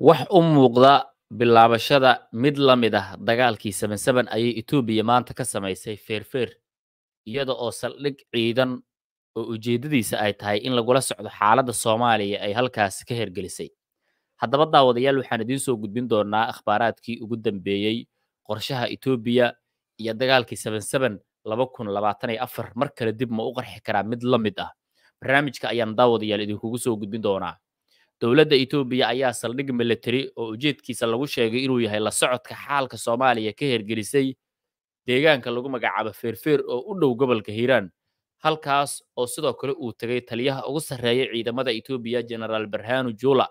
wax u muuqda bilaabashada mid la mid ah dagaalkii sabansaban ayay etoobiya maanta ka samaysay feerfeer iyada oo saldhig ciidan oo ujeeddadiisa ay tahay in lagula socdo xaaladda soomaaliya ay halkaasi ka hergelisay haddaba daawadayaal waxaan idiin soo gudbin doonaa akhbaaraadkii ugu dambeeyey qorshaha etoobiya iyo dagaalkii sabansaban laba kun labaatan iyo afar mar kale dib ma u qarxi karaa mid la mid ah barnaamijka ayaan daawadayaal idinkugu soo gudbin doonaa dowladda etoobiya ayaa saldhig military oo ujeedkiisa lagu sheegay inuu yahay la socodka xaalka soomaaliya ka hergelisay deegaanka lagu magacaabo feerfeer oo u dhow gobolka hiiraan halkaas oo sidoo kale uu tegay taliyaha ugu sarreeya ciidamada etoobiya genaraal barhanu juula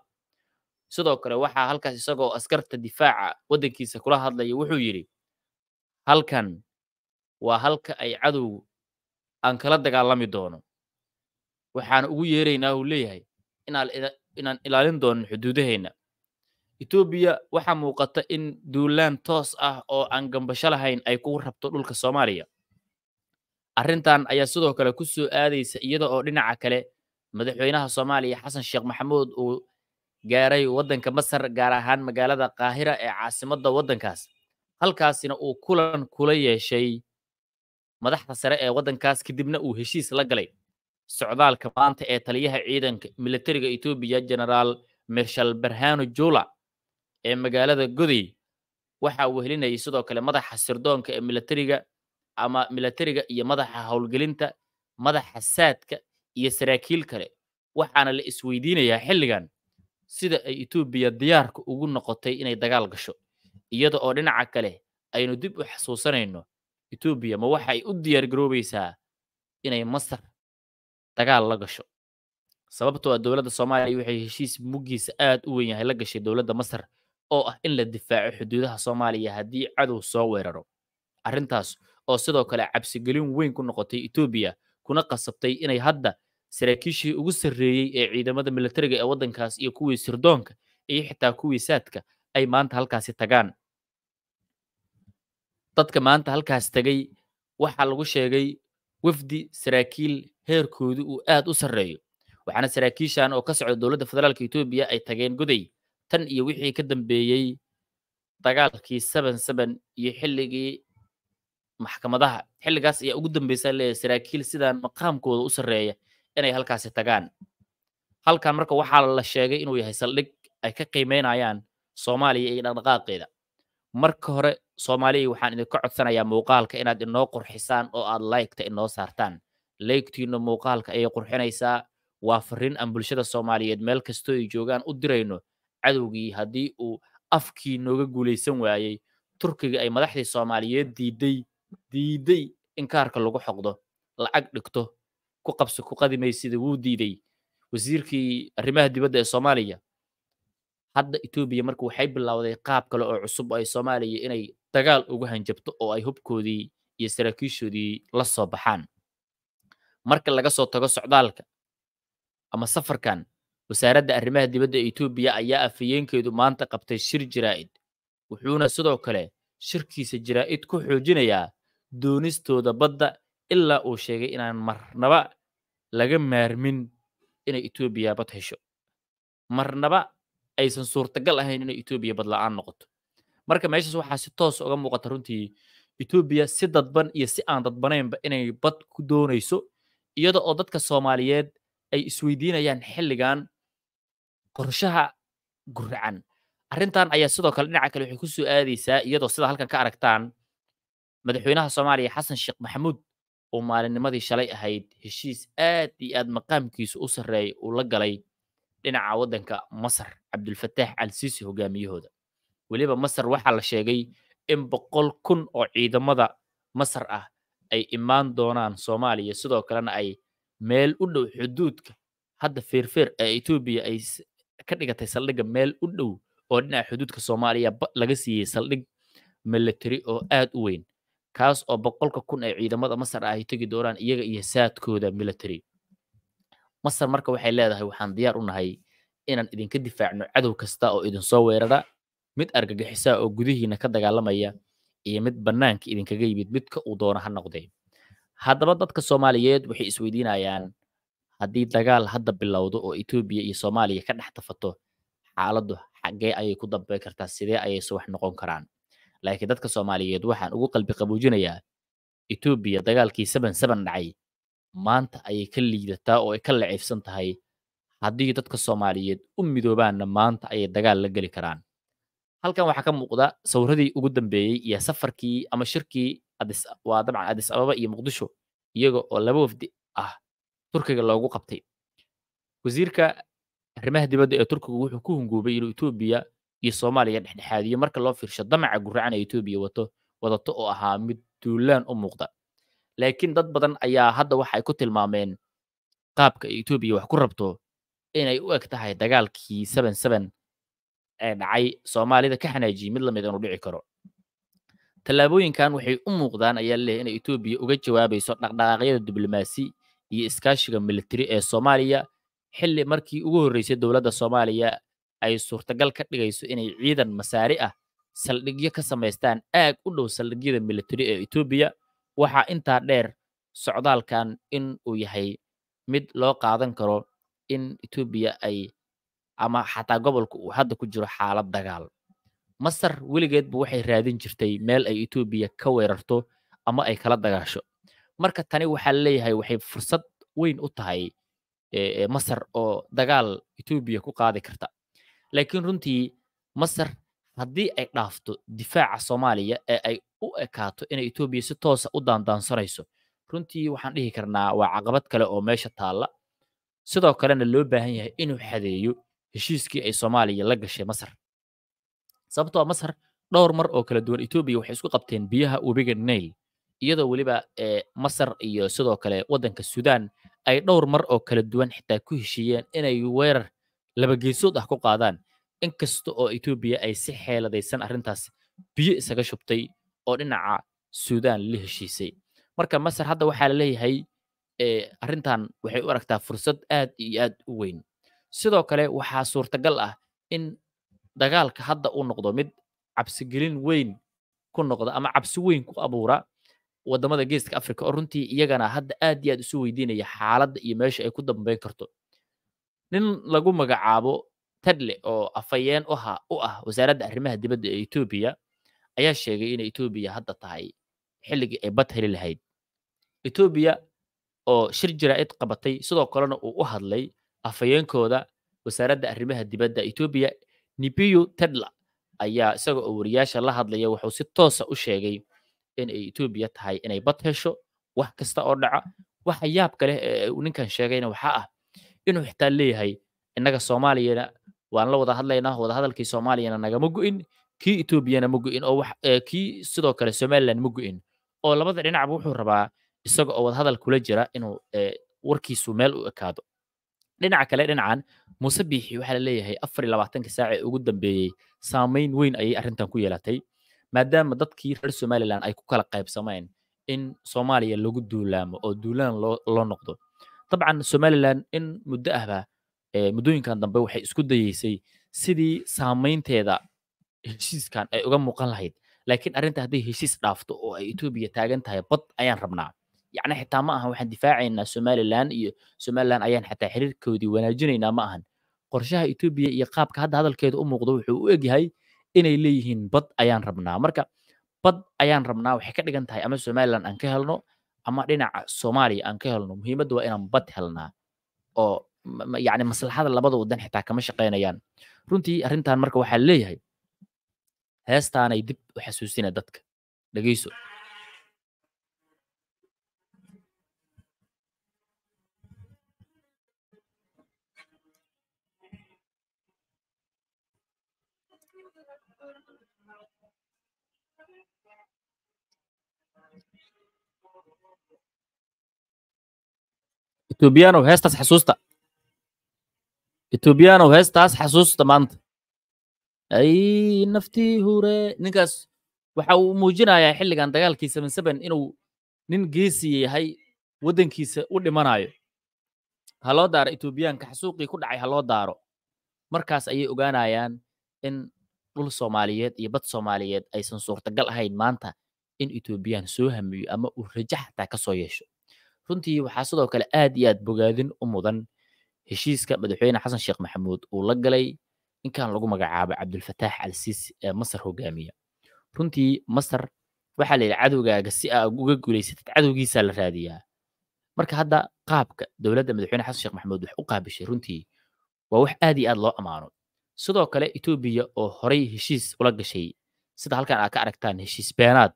sidoo kale waxaa halkaas isagoo askarta difaaca waddankiisa kula hadlaya wuxuu yidhi halkan waa halka ay cadowgu aan kala dagaalami doono waxaan ugu yeeraynaa uu leeyahay inaan ilaalin doonin xuduudaheena etoobiya waxaa muuqata in duulaan toos ah oo aan gambasho lahayn ay ku rabto dhulka soomaaliya arrintan ayaa sidoo kale ku soo aadaysa iyada oo dhinaca kale madaxweynaha soomaaliya xasan sheekh maxamuud uu gaaray waddanka masar gaar ahaan magaalada kaahira ee caasimadda waddankaas halkaasina uu kulan kula yeeshay madaxda sare ee waddankaas kadibna uu heshiis la galay socdaalka maanta ee taliyaha ciidanka militariga etoobiya generaal mirshal barhano jula ee magaalada godey waxa uu helinayay sidoo kale madaxa sirdoonka ee militariga ama militariga iyo madaxa howlgelinta madaxa saadka iyo saraakiil kale waxaana la isweydiinayaa xilligan sida ay etoobiya diyaarka ugu noqotay inay dagaal gasho iyada oo dhinaca kale aynu dib u xasuusanayno etoobiya ma waxa ay u diyaar garoobaysaa inay masar dagaal la gasho sababtoo ah dowladda soomaaliya waxay heshiis muggiisa aad u weyn yahay la gashay dowladda masar oo ah in la difaaco xuduudaha soomaaliya haddii cadow soo weeraro arrintaas oo sidoo kale cabsigelin weyn ku noqotay etoobiya kuna qasabtay inay hadda saraakiishii ugu sarreeyey ee ciidamada militariga ee waddankaas iyo kuwii sirdoonka iyo xitaa kuwii saadka ay maanta halkaasi tagaan dadka maanta halkaas tegay waxaa lagu sheegay wafdi saraakiil heerkoodu uu aad u sarreeyo waxaana saraakiishan oo ka socda dowladda federaalka etoobiya ay tageen goday tan iyo wixii ka dambeeyey dagaalkii saban saban iyo xilligii maxkamadaha xilligaas ayaa ugu dambaysa leeyahay saraakiil sidaan maqaamkooda u sarreeya inay halkaasi tagaan halkan marka waxaa la sheegay inuu yahay saldhig ay ka qiimeynayaan soomaaliya iyo dhaqdhaqaaqeeda marka hore soomaaliya waxaan idinka codsanayaa muuqaalka inaad inoo qurxisaan oo aad laygta inoo saartaan laygtiinno muuqaalka ayay qurxinaysaa waa fariin aan bulshada soomaaliyeed meel kastoo ay joogaan u dirayno cadowgii haddii uu afkii nooga guulaysan waayey turkiga ay madaxdii soomaaliyeed diiday diiday inkaarka lagu xoqdo lacag dhigto ku qabso ku qadimaysida wuu diiday wasiirkii arrimaha dibadda ee soomaaliya hadda etoobiya marka waxay bilowday qaab kale oo cusub ay soomaaliya inay dagaal ugu hanjabto oo ay hubkoodii iyo saraakiishoodii la soo baxaan marka laga soo tago socdaalka ama safarkan wasaaradda arrimaha dibadda etoobiya ayaa afhayeenkeedu maanta qabtay shir jiraa'id wuxuuna sidoo kale shirkiisa jiraa'id ku xoojinayaa doonistooda badda ilaa uu sheegay inaan marnaba laga maarmin inay etoobiya bad hesho marnaba aysan suurtagal ahayn inay etoobiya la-aan noqoto marka meeshaas waxaa si toos ah uga muuqata runtii etoobiya si dadban iyo si aan dadbanaynba inay bad ku doonayso iyada oo dadka soomaaliyeed ay isweydiinayaan xilligan qorshaha guracan arrintan ayaa sidoo kale dhinaca kale waxay ku soo aadaysaa iyadoo sidaa halkan ka aragtaan madaxweynaha soomaaliya xasan sheekh maxamuud oo maalinnimadii shalay ahayd heshiis aad iyo aad maqaamkiisa u sarreeyay uu la galay dhinaca waddanka masar cabdulfataax al siisi hogaamiyahooda weliba masar waxaa la sheegay in boqol kun oo ciidamada masar ah ay imaan doonaan soomaaliya sidoo kalena ay meel u dhow xuduudka hadda feerfeer ee etoobiya ay ka dhigatay saldhigga meel u dhow oo dhinaca xuduudka soomaaliya laga siiyey saldhig milatary oo aad u weyn kaas oo boqolka kun ee ciidamada masar ah ay tegi doonaan iyaga iyo saadkooda milatary masar marka waxay leedahay waxaan diyaar u nahay inaan idinka difaacno cadow kasta oo idinsoo weerara mid argagixisa oo gudihiina ka dagaalamaya iyo mid bannaanka idinkaga yimid midka uu doono ha noqdee haddaba dadka soomaaliyeed waxay isweydiinayaan haddii dagaal hadda bilowdo oo etoobiya iyo soomaaliya ka dhex tafato xaaladdu xaggee ayay ku dambey kartaa sidee ayay suwax noqon karaan laakiin dadka soomaaliyeed waxaan ugu qalbi qabuujinayaa etoobiya dagaalkii saban saban dhacay maanta ayay ka liidataa oo ay ka laciifsan tahay haddii dadka soomaaliyeed u midoobaanna maanta ayay dagaal la geli karaan halkan waxaa ka muuqda sawiradii ugu dambeeyey iyo safarkii ama shirkii waa dabcan adis ababa iyo muqdisho iyaga oo laba wafdi ah turkiga loogu qabtay wasiirka arrimaha dibadda ee turkiga wuxuu ku hunguubay inuu etoobiya iyo soomaaliya dhexdhexaadiyo marka loo fiirsho damaca guracan ee etoobiya wato wadato oo ahaa mid duulaan u muuqda laakiin dad badan ayaa hadda waxaay ku tilmaameen qaabka etoobiya wax ku rabto inay u eg tahay dagaalkii seben seben ee dhacay soomaalida ka xanaajiyey mid lamid ah inuu dhici karo tallaabooyinkan waxay u muuqdaan ayaa leh inay etoobiya uga jawaabayso dhaqdhaqaaqyada diblomaasi iyo iskaashiga militari ee soomaaliya xilli markii ugu horreysay dowladda soomaaliya ay suurtagal ka dhigayso inay ciidan masaari ah saldhigyo ka samaystaan aag u dhow saldhigyada militari ee etoobiya waxaa intaa dheer socdaalkan in uu yahay mid loo qaadan karo in etoobiya ay ama xataa gobolka uu hadda ku jiro xaalad dagaal masar weligeedba waxay raadin jirtay meel ay etoobiya ka weerarto ama ay kala dagaasho marka tani waxaa laleeyahay waxay fursad weyn u tahay masar oo dagaal etoobiya ku qaadi karta laakiin runtii masar haddii ay dhaafto difaaca soomaaliya ee ay u ekaato inay etoobiya si toosa ah u daandaansanayso runtii waxaan dhihi karnaa waa caqabad kale oo meesha taalla sidoo kalena loo baahan yahay inuu xadeeyo heshiiskii ay soomaaliya la gashay masar sababtoo ah masar dhowr mar oo kala duwan etoobiya waxay isku qabteen biyaha webiga nail iyadoo weliba eh, masar iyo sidoo kale waddanka suudaan ay dhowr mar oo kala duwan xitaa ku heshiiyeen inay weerar labageesood ah ku qaadaan in kasta oo etoobiya ay si xeeladaysan arrintaas biyo isaga shubtay oo dhinaca sudan la heshiisay marka masar hadda waxaa laleeyahay eh, arrintan waxay u aragtaa fursad aad iyo aad u weyn sidoo kale waxaa suurtagal ah in dagaalka hadda uu noqdo mid cabsigelin weyn ku noqda ama cabsi weyn ku abuura wadamada geeska africa oo runtii iyagana hadda aad iyo aad isu weydiinaya xaaladda iyo meesha ay ku dambeyn karto nin lagu magacaabo tadle oo afayeen u ah wasaaradda arrimaha dibadda ee etoobiya ayaa sheegay inay etoobiya hadda tahay xilligii ay bad heli lahayd etoobiya oo shir jaraa'id qabatay sidoo kalena uu u hadlay afhayeenkooda wasaaradda arrimaha dibadda etoobiya nibiyu tedla ayaa isaga oo wariyaasha la hadlaya wuxuu si toosa ah u sheegay inay etoobiya tahay inay bad hesho wax kasta oo dhaca waxa yaabka leh ee ninkan sheegayna waxa ah inuu xitaa leeyahay innaga soomaaliyana waan la wada hadlaynaa wadahadalkii soomaaliyana nagama gu'in kii etoobiyana ma go'in oo eh, kii sidoo kale somaliland ma go'in oo labada dhinacba wuxuu rabaa isaga oo wadahadal kula jira inuu eh, warkiisu meel u ekaado dhinaca kale dhinacan muuse biixi waxaa la leeyahay afar iyo labaatanka saac ee ugu dambeeyey saamayn weyn ayay arrintan ku yeelatay maadaama dadkii reer somaliland ay ku kala qaybsameen in soomaaliya lagu duulaamo oo duulaan loo noqdo dabcan somaliland in muddo ahba eh, muddooyinkan dambe waxay isku dayeysay sidii saamaynteeda heshiiskan ay uga muuqan lahayd laakiin arrinta hadday heshiis dhaafto oo ay etoobiya taagan tahay bad ayaan rabnaa yacni xitaa ma ahan waxaan difaacaynaa somalilan iyo somalilan ayaan xitaa xiriirkoodii wanaajinaynaa ma ahan qorshaha etoobiya iyo qaabka hadda hadalkeeda u muuqdo wuxuu u egyahay inay leeyihiin bad ayaan rabnaa marka bad ayaan rabnaa waxay ka dhigan tahay ama somalilan aan ka helno ama dhinaca soomaaliya aan ka helno muhiimadda waa inaan bad helnaa oo yacni maslaxada labada waddan xitaa kama shaqaynayaan runtii arrintan marka waxaa leeyahay heestaanay dib u xasuusina dadka dhegeyso etobiano heestaas xasuusta etobiano heestaas xasuusta maanta ay naftii hure ninkaas waxa uu muujinayaa xilligan dagaalkii seven seven inuu nin geesi yahay waddankiisa u dhimanayo ha loo daaro etoobiyaanka xasuuqii ku dhacay ha loo daaro markaas ayay ogaanayaan in dhul soomaaliyeed iyo bad soomaaliyeed aysan suurtagal ahayn maanta in etoobiyaan soo hamiyo ama uu rajax xataa ka yeesho runtii waxaa sidoo kale aad iyo aad bogaadin u mudan heshiiska madaxweyne xasan sheekh maxamuud uu la galay ninkan lagu magacaabo cabdulfataax alsiisi ee masar hogaamiya runtii masar waxaa la yidhi cadowgaaga si aa uga guulaysatid cadowgiisaa la raadiyaa marka hadda qaabka dowladda madaxweyne xasan sheekh maxamuud wax u qaabishay runtii waa wax aad iyo aad loo ammaano sidoo kale etoobiya oo horay heshiis ula gashay sida halkan aad ka aragtaan heshiis beenaad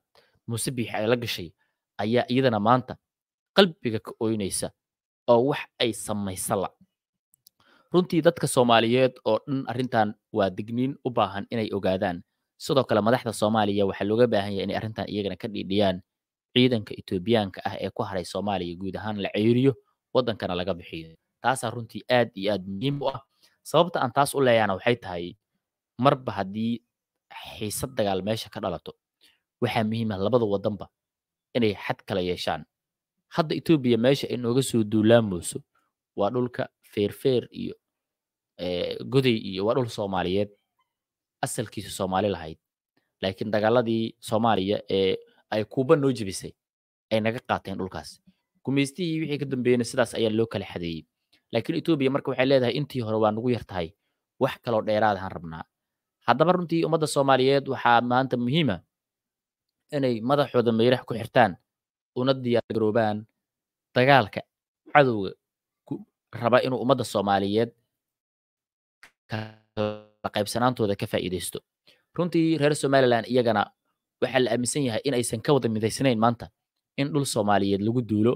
muuse biix ay la gashay ayaa iyadana maanta qalbiga ka oynaysa oo wax ay samaysala runtii dadka soomaaliyeed oo dhan arrintan waa digniin u baahan inay ogaadaan sidoo kale madaxda soomaaliya waxaa looga baahan yahay inay arrintan iyagana ka dhiidhiyaan ciidanka etoobiyaanka ah ee ku haray soomaaliya guud ahaan la ceyriyo waddankana laga bixiyo taasaa runtii aad iyo aad muhiim u ah sababta aan taas u leeyahana waxay tahay marba haddii xiisad dagaal meesha ka dhalato waxaa muhiima ah labada waddanba inay xad kala yeeshaan hadda etoobiya meesha ay nooga soo duulaamayso waa dhulka feerfeer iyo goday iyo waa dhul soomaaliyeed asalkiisa soomaali lahayd laakiin dagaaladii soomaaliya ee ay kuuba noo jebisay ay naga qaateen dhulkaas gumaystihii wixii ka dambeeyena sidaas ayaa loo kala xadeeyey laakiin etoobiya marka waxay leedahay intii hore waa nagu yar wax kaloo dheeraad ahaan rabnaa haddaba runtii ummadda soomaaliyeed waxaa maanta muhiima inay madaxooda meyrax ku xirtaan una diyaargaroobaan dagaalka cadowga raba inuu ummadda soomaaliyeed kala qaybsanaantooda ka faa'iidaysto runtii reer somalilan iyagana waxaa la aaminsan yahay in aysan ka wada midaysnayn maanta in dhul soomaaliyeed lagu duulo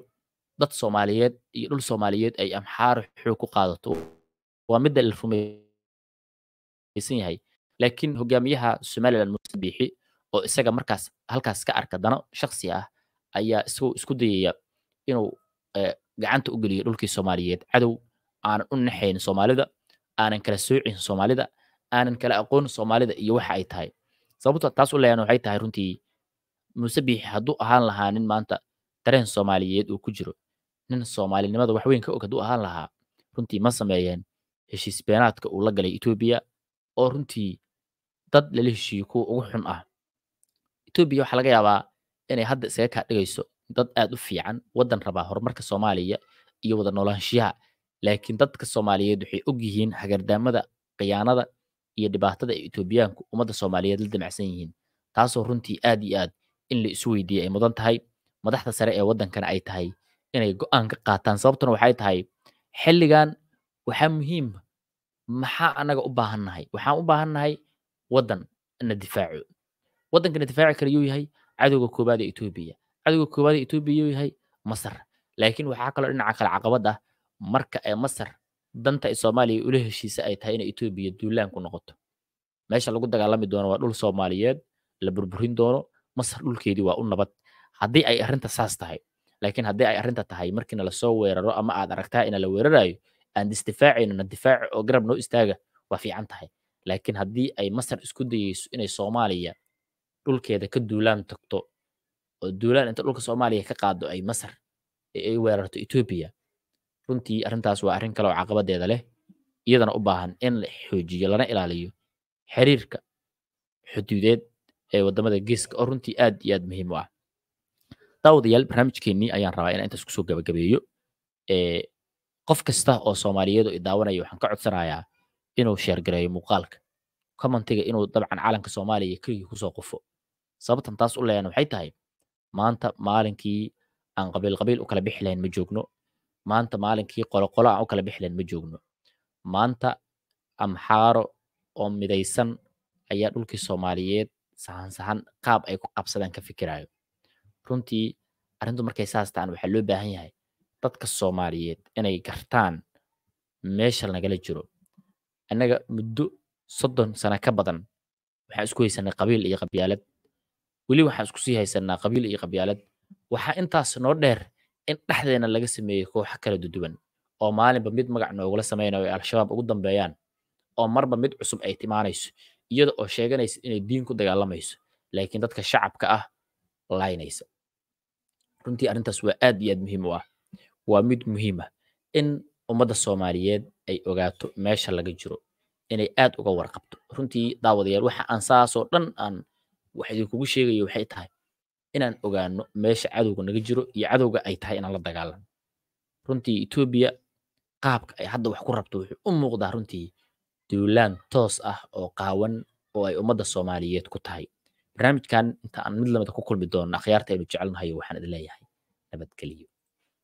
dad soomaaliyeed iyo dhul soomaaliyeed ay amxaar xoog ku qaadato waa midda la rumaysan yahay laakiin hogaamiyaha somalilan musabiixi oo isaga markaas halkaas ka arka dano shaksi ah ayaa isagoo isku dayaya inuu eh, gacanta u geliyo dhulkii soomaaliyeed cadow aanan u naxayn soomaalida aanan kala soocin soomaalida aanan kala aqoon soomaalida iyo waxa ay tahay sababto taas u leeyaan waxay tahay runtii muuse biixi hadduu ahaan lahaa nin maanta dareen soomaaliyeed uu ku jiro nin soomaalinimada waxweyn ka og hadduu ahaan lahaa runtii ma sameeyeen heshiis beenaadka uu la galay etoobiya oo runtii dad lala heshiiyo kuwa ugu xun ah etoobiya waxaa laga yaabaa inay hadda isaga kaadhigayso dad aad u fiican waddan rabaa horumarka soomaaliya iyo wada noolaanshiyaha laakiin dadka soomaaliyeed waxay og yihiin hagardaamada khiyaanada iyo dhibaatada ay etoobiyaanku ummadda soomaaliyeed la damacsan yihiin taasoo runtii aad iyo aad in la isu weydiiya ay mudan tahay madaxda sare ee waddankana ay tahay inay aan ka qaataan sababtuna waxay tahay xilligan waxaa muhiima maxaa annaga u baahannahay waxaan u baahannahay waddan na difaaco waddankana difaaci kale yuu yahay cadowga koowaad ee etoobiya cadowga koowaad ee etoobiya yuu yahay masar laakiin waxaa kaloo dhinaca kale caqabad ah marka ee masar danta soomaaliya ula heshiisa ay tahay ina etoobiya duulaan ku noqoto meesha lagu dagaalami doono waa dhul soomaaliyeed la burburin doono masar dhulkeedii waa u nabad haddii ay arrinta saas tahay laakiin haddii ay arrinta tahay markiina lasoo weeraro ama aad aragtaa ina la weerarayo aan isdifaacayno na difaaci oo garab noo istaaga waa fiican tahay laakiin haddii ay masar isku dayeyso inay soomaaliya dhulkeeda ka duulaan tagto oo duulaan inta dhulka soomaaliya ka qaado ay masar ay weerarto etoobiya runtii arrintaas waa arrin kale oo caqabadeeda leh iyadana u baahan in la xoojiyo lana ilaaliyo xiriirka xuduudeed ee wadamada geeska oo runtii aad iyo aad muhiim u ah daawadayaal barnaamijkeenii ayaan rabaa inaan intaas kusoo gabagabeeyo qof kasta oo soomaaliyeed oo waxaan ka codsanayaa inuu sheergareeyo muuqaalka commentiga inuu dabcan calanka soomaaliya keligii kusoo qufo sababtan taas u leeyana waxay tahay maanta maalinkii aan qabiil qabiil u kala bixi lahayn ma joogno maanta maalinkii qoloqolo aan u kala bixilan ma joogno maanta amxaaro oo midaysan ayaa dhulkii soomaaliyeed sahansahan qaab ay ku qabsadaan ka fikiraayo runtii arrintu markay saas tahan waxaa loo baahan yahay dadka soomaaliyeed inay gartaan meesha nagala jiro annaga muddo soddon sano ka badan waxaa isku haysanay qabiil iyo qabyaalad weli waxaa isku sii haysanaa qabiil iyo qabyaalad waxaa intaas noo dheer in dhexdeena laga sameeyey kooxa kala duduwan oo maalinba mid magac noogula samaynayo ay al-shabaab ugu dambeeyaan oo marba mid cusub ay timaanayso iyada oo sheeganaysa inay diin ku dagaalamayso laakiin dadka shacabka ah laynaysa runtii arrintaas waa aad iyo aad muhiim u ah waa mid muhiim ah in ummadda soomaaliyeed ay ogaato meesha laga jiro inay aad uga warqabto runtii daawadayaal waxa aan saasoo dhan aan wax idinkugu sheegayo waxay tahay inaan ogaano meesha cadowga naga jiro iyo cadowga ay tahay inaan la dagaalano runtii etoobiya qaabka ay hadda wax ku rabto wuxuu u muuqdaa runtii duulaan toos ah oo qaawan oo ay ummadda soomaaliyeed ku tahay barnaamijkan inta aan mid lamida ah ku kulmi doonno akhyaarta aynu jecelnahayo waxaan idin leeyahay nabadgelyo